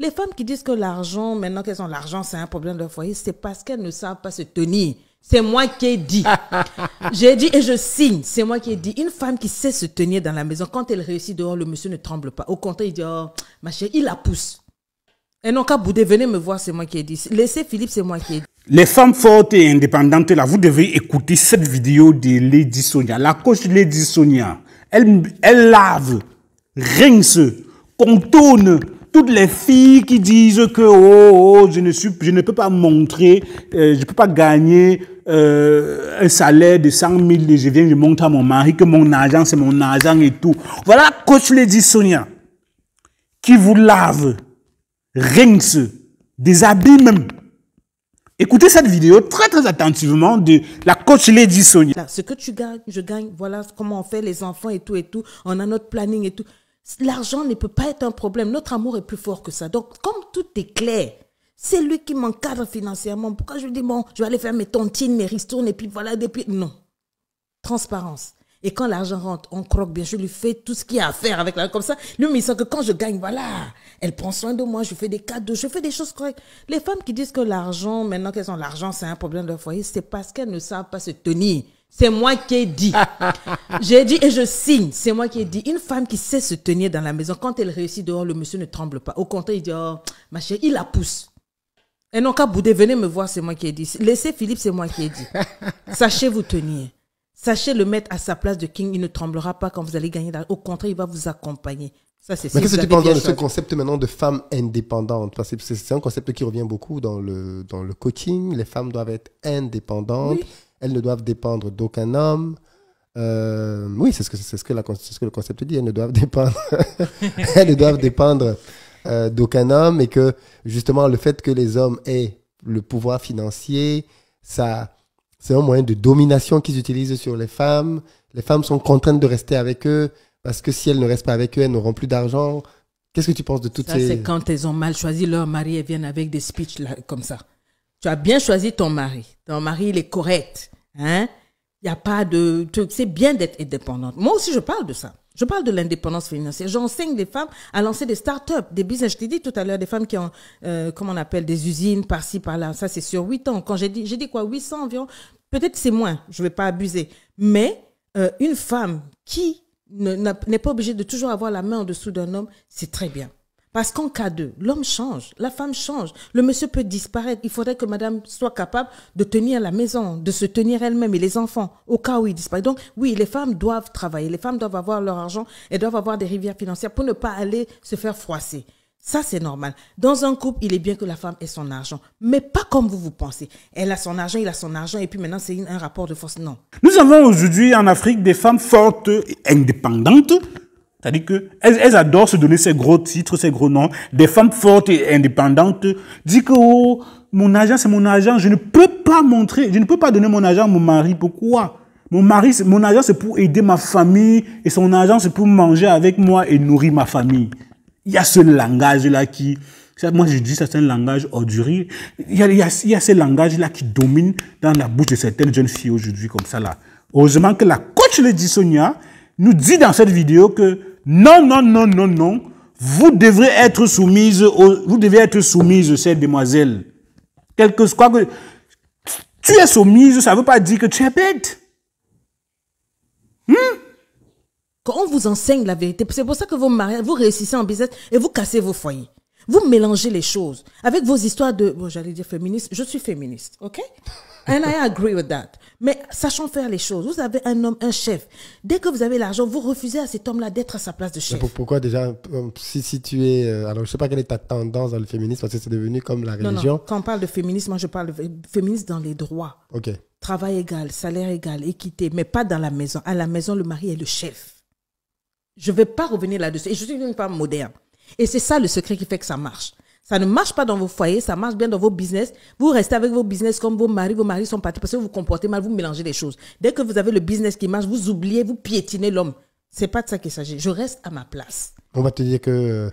Les femmes qui disent que l'argent, maintenant qu'elles ont l'argent, c'est un problème de foyer, c'est parce qu'elles ne savent pas se tenir. C'est moi qui ai dit. J'ai dit et je signe. C'est moi qui ai dit. Une femme qui sait se tenir dans la maison, quand elle réussit dehors, le monsieur ne tremble pas. Au contraire, il dit, oh, ma chérie, il la pousse. Et non, qu'à bouder, venez me voir, c'est moi qui ai dit. Laissez Philippe, c'est moi qui ai dit. Les femmes fortes et indépendantes, là, vous devez écouter cette vidéo de Lady Sonia, la coach Lady Sonia. Elle, elle lave, rince, contourne, toutes les filles qui disent que oh, oh, je, ne suis, je ne peux pas montrer, euh, je peux pas gagner euh, un salaire de 100 000 je viens, je montre à mon mari que mon argent, c'est mon argent et tout. Voilà, coach Lady Sonia, qui vous lave, rince, des même. Écoutez cette vidéo très très attentivement de la coach Lady Sonia. ce que tu gagnes, je gagne, voilà comment on fait les enfants et tout et tout. On a notre planning et tout. L'argent ne peut pas être un problème. Notre amour est plus fort que ça. Donc, comme tout est clair, c'est lui qui m'encadre financièrement. Pourquoi je lui dis, bon, je vais aller faire mes tontines, mes ristournes, et puis voilà, Depuis Non. Transparence. Et quand l'argent rentre, on croque bien. Je lui fais tout ce qu'il y a à faire avec l'argent. Comme ça, lui, il sent que quand je gagne, voilà, elle prend soin de moi, je fais des cadeaux, je fais des choses correctes. Les femmes qui disent que l'argent, maintenant qu'elles ont l'argent, c'est un problème de leur foyer, c'est parce qu'elles ne savent pas se tenir. C'est moi qui ai dit. J'ai dit et je signe. C'est moi qui ai dit. Une femme qui sait se tenir dans la maison, quand elle réussit dehors, le monsieur ne tremble pas. Au contraire, il dit, oh, ma chérie, il la pousse. Et non, qu'à Boudé, venez me voir, c'est moi qui ai dit. Laissez Philippe, c'est moi qui ai dit. Sachez vous tenir. Sachez le mettre à sa place de King. Il ne tremblera pas quand vous allez gagner. Au contraire, il va vous accompagner. Ça, c'est Mais qu'est-ce que tu penses de ce concept maintenant de femme indépendante c'est un concept qui revient beaucoup dans le, dans le coaching. Les femmes doivent être indépendantes. Oui elles ne doivent dépendre d'aucun homme. Euh, oui, c'est ce, que, ce, ce que le concept dit. Elles ne doivent dépendre, elles doivent dépendre euh, d'aucun homme et que justement le fait que les hommes aient le pouvoir financier, ça, c'est un moyen de domination qu'ils utilisent sur les femmes. Les femmes sont contraintes de rester avec eux parce que si elles ne restent pas avec eux, elles n'auront plus d'argent. Qu'est-ce que tu penses de toutes ça, ces... c'est quand elles ont mal choisi leur mari et viennent avec des speeches comme ça. Tu as bien choisi ton mari. Ton mari, il est correct. Hein? Il n'y a pas de C'est bien d'être indépendante. Moi aussi, je parle de ça. Je parle de l'indépendance financière. J'enseigne des femmes à lancer des startups, des business. Je t'ai dit tout à l'heure, des femmes qui ont, euh, comment on appelle, des usines par-ci, par-là. Ça, c'est sur 8 ans. Quand j'ai dit, j'ai dit quoi, 800 environ. Peut-être c'est moins. Je ne vais pas abuser. Mais euh, une femme qui n'est pas obligée de toujours avoir la main en dessous d'un homme, c'est très bien. Parce qu'en cas de, l'homme change, la femme change, le monsieur peut disparaître. Il faudrait que madame soit capable de tenir la maison, de se tenir elle-même et les enfants, au cas où il disparaît. Donc, oui, les femmes doivent travailler, les femmes doivent avoir leur argent, elles doivent avoir des rivières financières pour ne pas aller se faire froisser. Ça, c'est normal. Dans un couple, il est bien que la femme ait son argent, mais pas comme vous vous pensez. Elle a son argent, il a son argent, et puis maintenant, c'est un rapport de force. Non. Nous avons aujourd'hui en Afrique des femmes fortes et indépendantes c'est-à-dire qu'elles elles adorent se donner ces gros titres, ces gros noms. Des femmes fortes et indépendantes disent que oh, mon agent, c'est mon agent. Je ne peux pas montrer, je ne peux pas donner mon agent à mon mari. Pourquoi Mon mari, mon agent, c'est pour aider ma famille et son agent, c'est pour manger avec moi et nourrir ma famille. Il y a ce langage-là qui... moi, je dis ça, c'est un langage ordurier. Il y a, il y a, ce langage-là qui domine dans la bouche de certaines jeunes filles aujourd'hui, comme ça, là. Heureusement que la coach le dit, Sonia, nous dit dans cette vidéo que non, non, non, non, non, vous devrez être soumise, vous devez être soumise, cette demoiselle. Quelque soit que tu es soumise, ça ne veut pas dire que tu es bête. Hmm? Quand on vous enseigne la vérité, c'est pour ça que vous, mariez, vous réussissez en business et vous cassez vos foyers. Vous mélangez les choses avec vos histoires de, bon, j'allais dire féministe, je suis féministe, ok? And I agree with that. Mais sachons faire les choses. Vous avez un homme, un chef. Dès que vous avez l'argent, vous refusez à cet homme-là d'être à sa place de chef. pourquoi déjà, euh, si, si tu es, euh, alors je sais pas quelle est ta tendance dans le féminisme parce que c'est devenu comme la religion. Non, Quand on parle de féminisme, moi je parle de féminisme dans les droits. Ok. Travail égal, salaire égal, équité, mais pas dans la maison. À la maison, le mari est le chef. Je ne vais pas revenir là-dessus. Et je suis une femme moderne. Et c'est ça le secret qui fait que ça marche. Ça ne marche pas dans vos foyers, ça marche bien dans vos business. Vous restez avec vos business comme vos maris, vos maris sont partis parce que vous vous comportez mal, vous mélangez les choses. Dès que vous avez le business qui marche, vous oubliez, vous piétinez l'homme. C'est pas de ça qu'il s'agit. Je reste à ma place. On va bah, te dire que euh,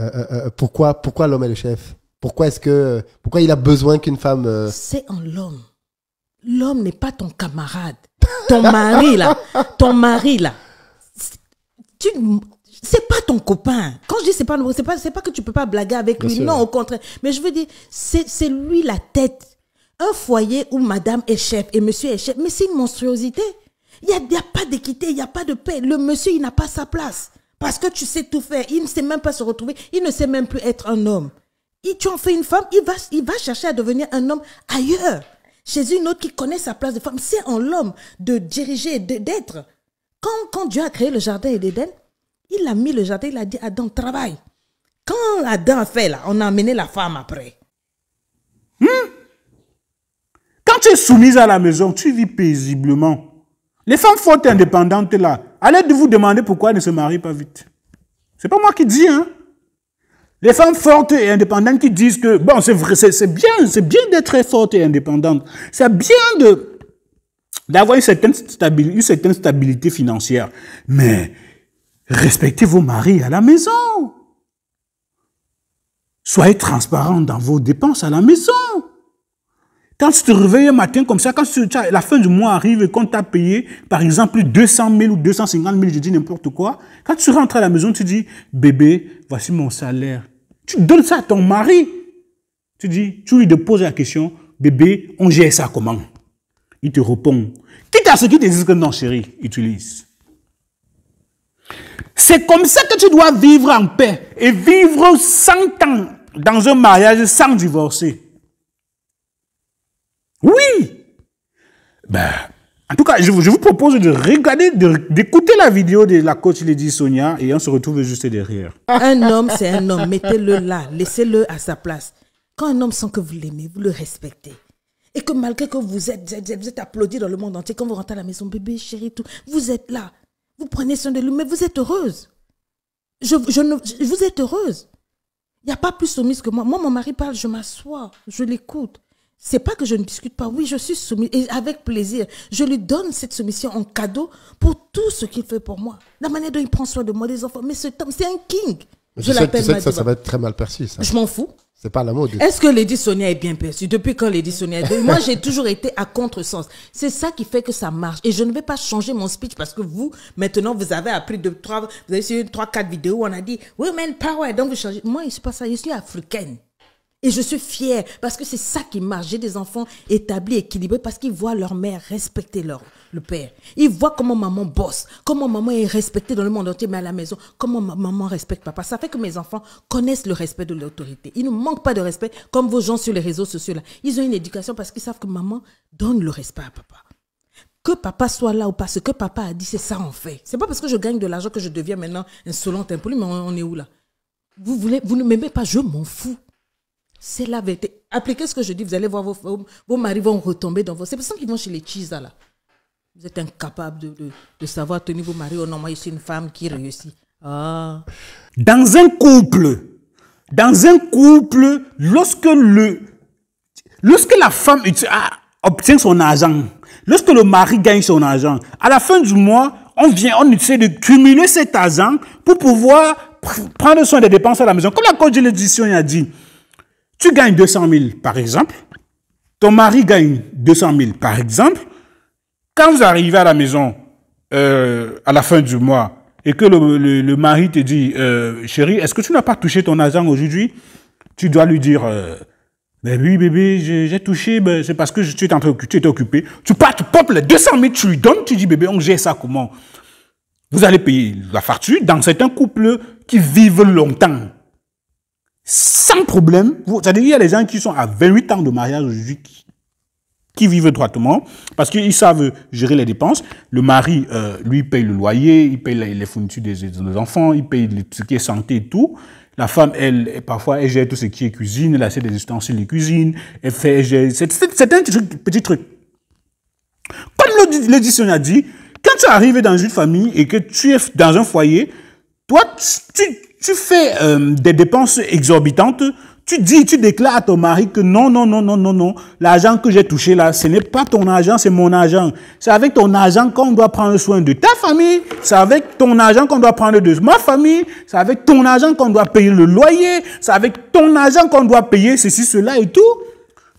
euh, euh, pourquoi pourquoi l'homme est le chef Pourquoi est-ce que pourquoi il a besoin qu'une femme C'est en l'homme. L'homme n'est pas ton camarade. Ton mari là, ton mari là. Tu c'est pas ton copain. Quand je dis c'est pas c'est pas c'est pas que tu peux pas blaguer avec lui. Non, au contraire. Mais je veux dire, c'est c'est lui la tête. Un foyer où madame est chef et monsieur est chef, mais c'est une monstruosité. Il n'y a, y a pas d'équité, il n'y a pas de paix. Le monsieur, il n'a pas sa place. Parce que tu sais tout faire. Il ne sait même pas se retrouver. Il ne sait même plus être un homme. Il tu en fais une femme, il va, il va chercher à devenir un homme ailleurs. Chez une autre qui connaît sa place de femme. C'est en l'homme de diriger, d'être. Quand, quand Dieu a créé le jardin et l'Éden, il a mis le jardin, il a dit Adam, travaille. Quand Adam a fait là, on a amené la femme après. Hmm? Quand tu es soumise à la maison, tu vis paisiblement. Les femmes fortes et indépendantes là, de vous demander pourquoi elles ne se marient pas vite. C'est pas moi qui dis, hein. Les femmes fortes et indépendantes qui disent que, bon, c'est vrai, c'est bien, c'est bien d'être forte et indépendante. C'est bien de, d'avoir une certaine, une certaine stabilité financière. Mais, Respectez vos maris à la maison. Soyez transparent dans vos dépenses à la maison. Quand tu te réveilles un matin comme ça, quand la fin du mois arrive et qu'on t'a payé, par exemple, 200 000 ou 250 000, je dis n'importe quoi, quand tu rentres à la maison, tu dis, bébé, voici mon salaire. Tu donnes ça à ton mari. Tu dis, tu lui poses la question, bébé, on gère ça comment Il te répond, quitte à ce qu'il te dise que non, chérie, utilise. C'est comme ça que tu dois vivre en paix et vivre 100 ans dans un mariage sans divorcer. Oui. Ben, en tout cas, je, vous propose de regarder, d'écouter la vidéo de la coach Lady Sonia et on se retrouve juste derrière. Un homme, c'est un homme. Mettez-le là. Laissez-le à sa place. Quand un homme sent que vous l'aimez, vous le respectez. Et que malgré que vous êtes, vous êtes, applaudi dans le monde entier, quand vous rentrez à la maison, bébé, chérie, tout, vous êtes là. Vous prenez soin de lui, mais vous êtes heureuse. Je, ne, vous êtes heureuse. Il n'y a pas plus soumise que moi. Moi, mon mari parle, je m'assois, je l'écoute. C'est pas que je ne discute pas. Oui, je suis soumise et avec plaisir. Je lui donne cette soumission en cadeau pour tout ce qu'il fait pour moi. La manière dont il prend soin de moi, des enfants. Mais ce c'est un king. Je, je l'appelle ça, ça, ça va être très mal perçu. Ça. Je m'en fous. C'est pas la mode. Est-ce que Lady Sonia est bien perçue Depuis quand Lady Sonia est Moi, j'ai toujours été à contre sens. C'est ça qui fait que ça marche. Et je ne vais pas changer mon speech parce que vous, maintenant, vous avez appris de trois, vous avez suivi trois, quatre vidéos où on a dit Women Power, donc vous changez. Moi, je ne suis pas ça. Je suis africaine. Et je suis fière parce que c'est ça qui marche. J'ai des enfants établis, équilibrés parce qu'ils voient leur mère respecter leur, le père. Ils voient comment maman bosse, comment maman est respectée dans le monde entier, mais à la maison, comment maman respecte papa. Ça fait que mes enfants connaissent le respect de l'autorité. Ils ne manquent pas de respect comme vos gens sur les réseaux sociaux là. Ils ont une éducation parce qu'ils savent que maman donne le respect à papa que papa soit là ou pas, ce que papa a dit, c'est ça en fait. C'est pas parce que je gagne de l'argent que je deviens maintenant insolente, impolie, mais on, on est où là Vous voulez, vous ne m'aimez pas, je m'en fous. C'est la vérité. Appliquez ce que je dis, vous allez voir vos, vos, maris vont retomber dans vos. C'est pour ça qu'ils vont chez les cheese. là. Vous êtes incapable de, savoir tenir vos maris. au oh nom moi, je suis une femme qui réussit. Ah. Dans un couple, dans un couple, lorsque, le, lorsque la femme ah, obtient son argent, lorsque le mari gagne son argent, à la fin du mois, on vient, on essaie de cumuler cet argent pour pouvoir prendre soin des dépenses à la maison. Comme la Côte de l'édition a dit, tu gagnes 200 000 par exemple, ton mari gagne 200 000 par exemple, quand vous arrivez à la maison euh, à la fin du mois et que le, mari te dit, euh, chérie, est-ce que tu n'as pas touché ton agent aujourd'hui Tu dois lui dire, euh, oui bébé, j'ai touché, c'est parce que tu étais occupé, Tu pars, tu popes les 200 000, tu lui donnes, tu dis, bébé, on gère ça comment Vous allez payer la facture dans certains couples qui vivent longtemps sans problème. C'est-à-dire qu'il y a des gens qui sont à 28 ans de mariage aujourd'hui qui, vivent droitement parce qu'ils savent gérer les dépenses. Le mari, euh, lui, paye le loyer, il paye les, fournitures des, enfants, il paye ce qui est santé et tout. La femme, elle, parfois, elle gère tout ce qui est cuisine, elle a des ustensiles de cuisine, elle fait, gère, c'est, un truc, petit truc. Comme le, a dit, quand tu arrives dans une famille et que tu es dans un foyer, toi, tu tu fais euh, des dépenses exorbitantes, tu dis, tu déclares à ton mari que non, non, non, non, non, non, l'argent que j'ai touché là, ce n'est pas ton argent, c'est mon argent. C'est avec ton argent qu'on doit prendre soin de ta famille, c'est avec ton argent qu'on doit prendre de ma famille, c'est avec ton argent qu'on doit payer le loyer, c'est avec ton argent qu'on doit payer ceci, cela et tout.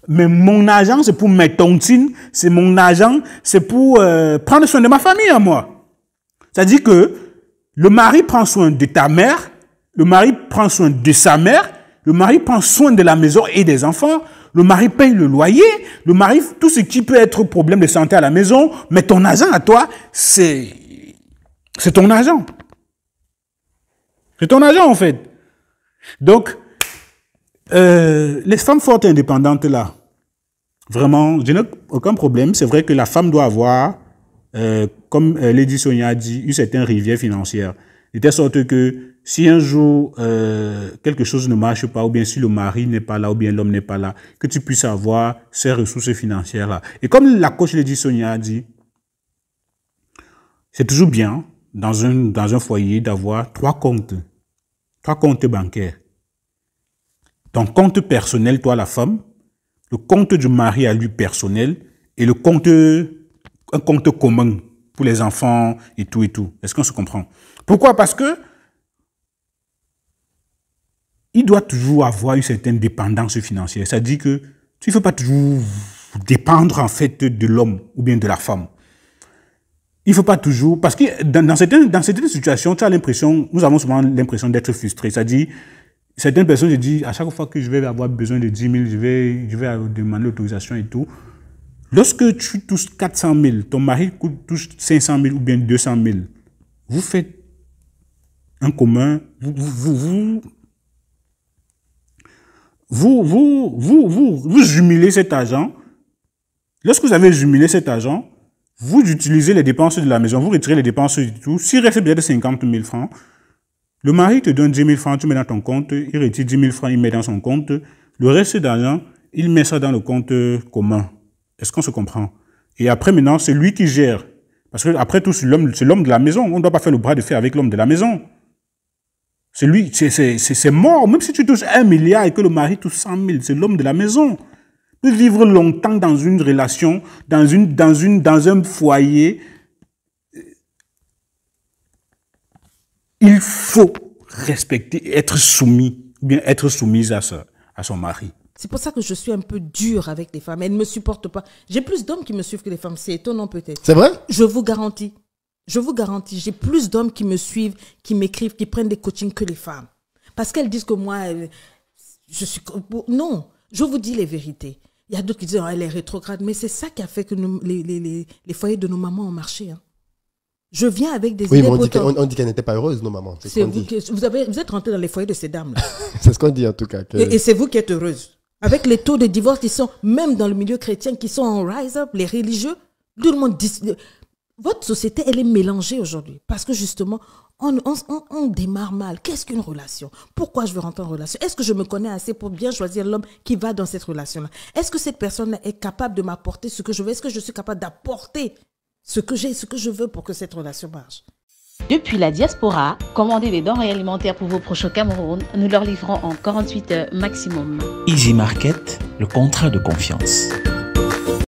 Mais mon argent, c'est pour mes tontines, c'est mon argent, c'est pour euh, prendre soin de ma famille à moi. C'est-à-dire que le mari prend soin de ta mère, le mari prend soin de sa mère, le mari prend soin de la maison et des enfants, le mari paye le loyer, le mari, tout ce qui peut être problème de santé à la maison, mais ton agent à toi, c'est, c'est ton agent. C'est ton agent, en fait. Donc, euh, les femmes fortes et indépendantes, là, vraiment, je n'ai aucun problème. C'est vrai que la femme doit avoir, euh, comme euh, Lady Sonia a dit, une certaine rivière financière. De telle sorte que si un jour euh, quelque chose ne marche pas, ou bien si le mari n'est pas là, ou bien l'homme n'est pas là, que tu puisses avoir ces ressources financières-là. Et comme la coach le dit, Sonia a dit, c'est toujours bien dans un, dans un foyer d'avoir trois comptes, trois comptes bancaires. Ton compte personnel, toi la femme, le compte du mari à lui personnel et le compte, un compte commun pour les enfants et tout et tout. Est-ce qu'on se comprend pourquoi Parce que il doit toujours avoir une certaine dépendance financière. Ça dit que tu ne faut pas toujours dépendre en fait de l'homme ou bien de la femme. Il ne faut pas toujours, parce que dans, certaines, dans certaines situations, tu as l'impression, nous avons souvent l'impression d'être frustrés. C'est-à-dire, certaines personnes je dis, à chaque fois que je vais avoir besoin de 10 000, je vais, je vais demander l'autorisation et tout. Lorsque tu touches 400 000, ton mari touche 500 000 ou bien 200 000, vous faites en commun, vous, vous, vous, vous, vous, vous, jumelez cet agent. Lorsque vous avez jumelé cet agent, vous utilisez les dépenses de la maison, vous retirez les dépenses du tout. S'il reste peut de 50 000 francs, le mari te donne 10 000 francs, tu mets dans ton compte, il retire 10 000 francs, il met dans son compte. Le reste d'argent, il met ça dans le compte commun. Est-ce qu'on se comprend Et après maintenant, c'est lui qui gère. Parce que après tout, c'est l'homme de la maison. On ne doit pas faire le bras de fer avec l'homme de la maison lui c'est mort. Même si tu touches un milliard et que le mari touche 100 000, c'est l'homme de la maison. Peut vivre longtemps dans une relation, dans, une, dans, une, dans un foyer. Il faut respecter, être soumis, bien être soumise à, à son mari. C'est pour ça que je suis un peu dur avec les femmes. Elles ne me supportent pas. J'ai plus d'hommes qui me suivent que les femmes. C'est étonnant peut-être. C'est vrai Je vous garantis. Je vous garantis, j'ai plus d'hommes qui me suivent, qui m'écrivent, qui prennent des coachings que les femmes. Parce qu'elles disent que moi, euh, je suis... Non, je vous dis les vérités. Il y a d'autres qui disent, oh, elle est rétrograde, mais c'est ça qui a fait que les, foyers de nos mamans ont marché. Hein. Je viens avec des oui, Oui, on, on dit qu'elles n'étaient pas heureuses, nos mamans. C'est vous, vous, avez, êtes rentré dans les foyers de ces dames-là. c'est ce qu'on dit en tout cas. Et, c'est vous qui êtes heureuse. Avec les taux de divorce qui sont, même dans le milieu chrétien, qui sont en rise up, les religieux, tout le monde dit, votre société, elle est mélangée aujourd'hui parce que justement, on, on, démarre mal. Qu'est-ce qu'une relation Pourquoi je veux rentrer en relation Est-ce que je me connais assez pour bien choisir l'homme qui va dans cette relation-là Est-ce que cette personne est capable de m'apporter ce que je veux Est-ce que je suis capable d'apporter ce que j'ai, ce que je veux pour que cette relation marche depuis la diaspora, commandez des denrées alimentaires pour vos proches au Cameroun. Nous leur livrons en 48 heures maximum. Easy Market, le contrat de confiance.